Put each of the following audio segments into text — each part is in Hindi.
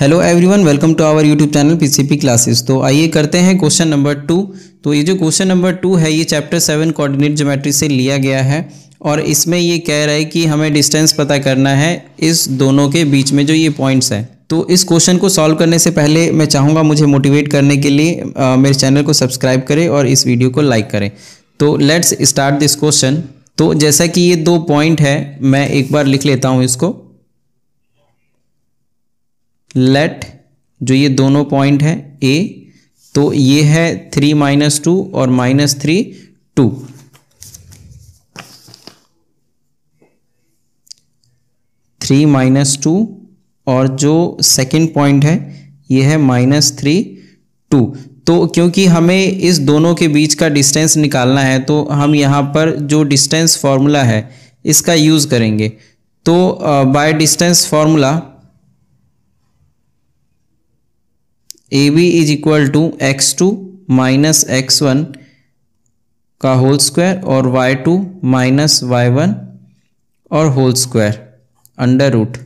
hello everyone welcome to our YouTube channel PCP classes तो आइए करते हैं क्वेश्चन नंबर टू तो ये जो क्वेश्चन नंबर टू है ये चैप्टर सेवन कोऑर्डिनेट ज्योमेट्री से लिया गया है और इसमें ये कह रहा है कि हमें डिस्टेंस पता करना है इस दोनों के बीच में जो ये पॉइंट्स हैं तो इस क्वेश्चन को सॉल्व करने से पहले मैं चाहूँगा मुझे मोटिवेट करने के लिए आ, मेरे चैनल को सब्सक्राइब करें और इस वीडियो को लाइक करें तो लेट्स स्टार्ट दिस क्वेश्चन तो जैसा कि ये दो पॉइंट है मैं एक बार लिख लेता हूँ इसको लेट जो ये दोनों पॉइंट है ए तो ये है थ्री माइनस टू और minus three two three minus two और जो सेकंड पॉइंट है ये है माइनस थ्री टू तो क्योंकि हमें इस दोनों के बीच का डिस्टेंस निकालना है तो हम यहाँ पर जो डिस्टेंस फार्मूला है इसका यूज़ करेंगे तो by distance formula A B is equal to X two minus X one का होल स्क्वायर और Y two minus Y one और होल स्क्वायर अंडर रूट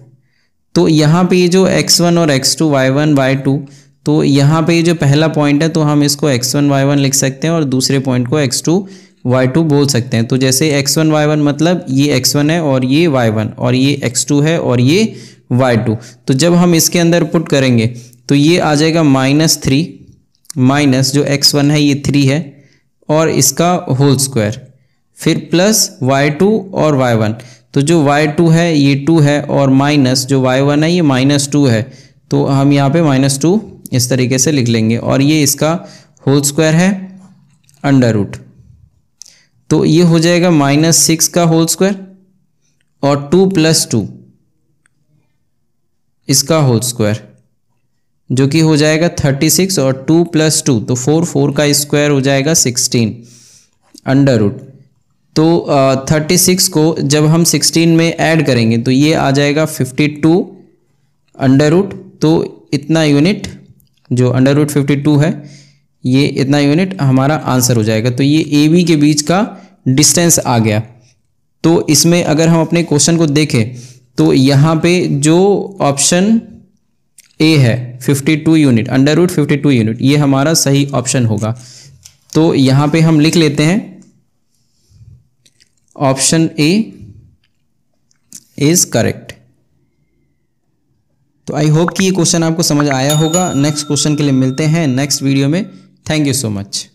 तो यहाँ पे ये जो एक्स वन और X two Y one Y two तो यहाँ पे जो पहला पॉइंट है तो हम इसको एक्स वन वाई वन लिख सकते हैं और दूसरे पॉइंट को एक्स टू वाई टू बोल सकते हैं तो जैसे एक्स वन वाई वन मतलब ये एक्स वन है और ये वाई वन और ये एक्स टू है और ये वाई टू तो जब हम इसके अंदर पुट करेंगे तो ये आ जाएगा माइनस थ्री माइनस जो एक्स वन है ये थ्री है और इसका होल स्क्वायर फिर प्लस वाई टू और वाई वन तो जो वाई टू है ये टू है और माइनस जो वाई वन है ये माइनस टू है तो हम यहाँ पे माइनस टू इस तरीके से लिख लेंगे और ये इसका होल स्क्वायर है अंडर रूट तो ये हो जाएगा माइनस सिक्स का होल स्क्वायर और टू प्लस टू इसका होल स्क्वायर जो कि हो जाएगा थर्टी सिक्स और टू प्लस टू तो फोर फोर का स्क्वायर हो जाएगा सिक्सटीन अंडर रूट तो थर्टी सिक्स को जब हम सिक्सटीन में ऐड करेंगे तो ये आ जाएगा फिफ्टी टू अंडर रूट तो इतना यूनिट जो अंडर रूट फिफ्टी टू है ये इतना यूनिट हमारा आंसर हो जाएगा तो ये ए बी के बीच का डिस्टेंस आ गया तो इसमें अगर हम अपने क्वेश्चन को देखें तो यहाँ पे जो ऑप्शन ए है 52 unit under root fifty unit ये हमारा सही ऑप्शन होगा तो यहाँ पे हम लिख लेते हैं ऑप्शन ए इज करेक्ट तो आई होप कि ये क्वेश्चन आपको समझ आया होगा नेक्स्ट क्वेश्चन के लिए मिलते हैं नेक्स्ट वीडियो में थैंक यू सो मच